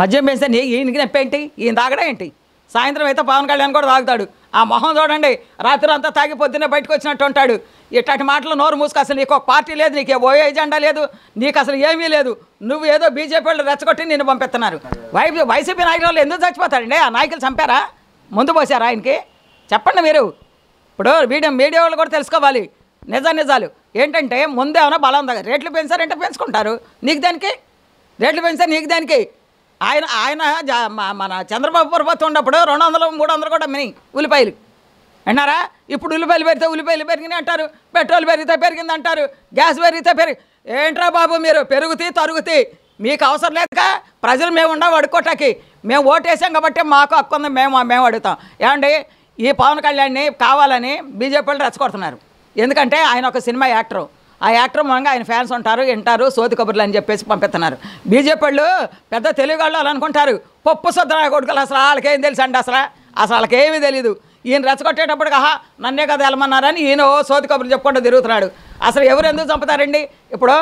మద్యం వేస్తే నీ ఈయనకి నొప్పి ఏంటి ఈయన తాగడా ఏంటి సాయంత్రం అయితే పవన్ కళ్యాణ్ కూడా తాగుతాడు ఆ మొహం చూడండి రాత్రి అంతా తాగి పొద్దున్నే బయటకు వచ్చినట్టు ఉంటాడు ఇట్లాంటి మాటలు నోరు మూసుకు అసలు నీకు ఒక పార్టీ లేదు నీకు ఓ ఎజెండా లేదు నీకు అసలు ఏమీ లేదు నువ్వు ఏదో బీజేపీ వాళ్ళు రెచ్చగొట్టి నేను పంపిస్తున్నారు వై వైసీపీ నాయకుల వాళ్ళు ఎందుకు చచ్చిపోతాడండి ఆ నాయకులు చంపారా ముందు పోసారా ఆయనకి చెప్పండి మీరు ఇప్పుడు మీడియం మీడియా వాళ్ళు కూడా తెలుసుకోవాలి నిజ నిజాలు ఏంటంటే ముందేమైనా బలం దగ్గర రేట్లు పెంచారంటే పెంచుకుంటారు నీకు దానికి రేట్లు పెంచారు నీకు దానికి ఆయన ఆయన మన చంద్రబాబు ప్రభుత్వం ఉన్నప్పుడు రెండు వందలు మూడు వందలు కూడా మిని ఉల్లిపాయలు అన్నారా ఇప్పుడు ఉల్లిపాయలు పెరిగితే ఉల్లిపాయలు పెరిగినాయి అంటారు పెట్రోల్ పెరిగితే పెరిగింది అంటారు గ్యాస్ పెరిగితే పెరిగి ఏంట్రా బాబు మీరు పెరుగుతీ తరుగుతీ మీకు అవసరం లేక ప్రజలు మేము ఉండవు అడుక్కోటాకి మేము ఓటేసాం కాబట్టి మాకు హక్కు మేము మేము అడుగుతాం ఏమండి ఈ పవన్ కళ్యాణ్ని కావాలని బీజేపీ వాళ్ళు రెచ్చగొడుతున్నారు ఎందుకంటే ఆయన ఒక సినిమా యాక్టరు ఆ యాక్టర్ మూలంగా ఆయన ఫ్యాన్స్ ఉంటారు వింటారు సోది కబుర్లు అని చెప్పేసి పంపిస్తున్నారు బీజేపీ వాళ్ళు పెద్ద తెలుగు వాళ్ళు అనుకుంటారు పప్పు సొద్దరాయ కొడుకులు అసలు వాళ్ళకేం తెలుసు అండి అసలు అసలు వాళ్ళకేమీ తెలియదు ఈయన రెచ్చగొట్టేటప్పటికి ఆహా నన్నే కదా వెళ్ళమన్నారని ఈయన సోది కబుర్లు చెప్పుకుంటూ తిరుగుతున్నాడు అసలు ఎవరు ఎందుకు చంపుతారండి ఇప్పుడు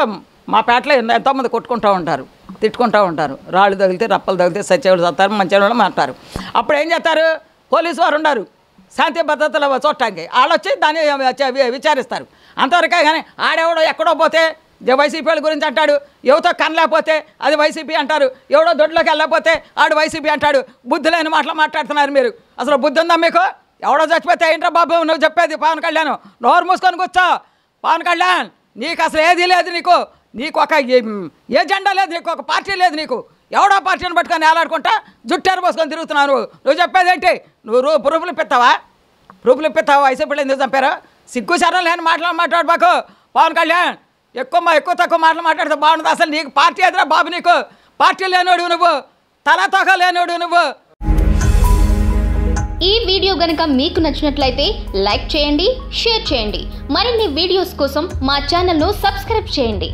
మా పేటలో ఎంతోమంది కొట్టుకుంటూ ఉంటారు తిట్టుకుంటూ ఉంటారు రాళ్ళు తగిలితే రప్పలు తగిలితే సచ్చేవాళ్ళు చదువుతారు మంచి వాళ్ళు మాట్లారు అప్పుడు ఏం చేస్తారు పోలీసు వారు ఉండరు శాంతి భద్రతలు చూడటానికి వాళ్ళు వచ్చి దాన్ని విచారిస్తారు అంతవరకే కానీ ఆడెవడో ఎక్కడో పోతే వైసీపీల గురించి అంటాడు ఎవరితో కనలేకపోతే అది వైసీపీ అంటారు ఎవడో దొడ్లోకి వెళ్ళకపోతే ఆడు వైసీపీ అంటాడు బుద్ధి లేని మాటలు మాట్లాడుతున్నారు మీరు అసలు బుద్ధి ఉందా మీకు ఎవడో చచ్చిపోతే ఏంట్రా బాబు నువ్వు చెప్పేది పవన్ కళ్యాణ్ నోరు మూసుకొని కూర్చో పవన్ కళ్యాణ్ నీకు అసలు ఏది లేదు నీకు నీకు ఒక ఏజెండా లేదు నీకు ఒక పార్టీ లేదు నీకు ఎవడో పార్టీని పట్టుకొని ఏలాడుకుంటా జుట్టారు పోసుకొని తిరుగుతున్నావు నువ్వు చెప్పేదేంటి నువ్వు ప్రూఫ్లు ఇప్పిస్తావా ప్రూఫ్లు ఇప్పిస్తావా వయసు పిల్లలు ఎందుకు చంపారు సిగ్గు సరళ లేని మాటలు మాట్లాడు బాకు పవన్ కళ్యాణ్ ఎక్కువ ఎక్కువ తక్కువ మాటలు మాట్లాడితే బాగుంటుంది అసలు నీకు పార్టీ ఎదురా బాబు నీకు పార్టీ లేనోడు నువ్వు తల తోక లేనోడు నువ్వు ఈ వీడియో గనుక మీకు నచ్చినట్లయితే లైక్ చేయండి షేర్ చేయండి మరిన్ని వీడియోస్ కోసం మా ఛానల్ను సబ్స్క్రైబ్ చేయండి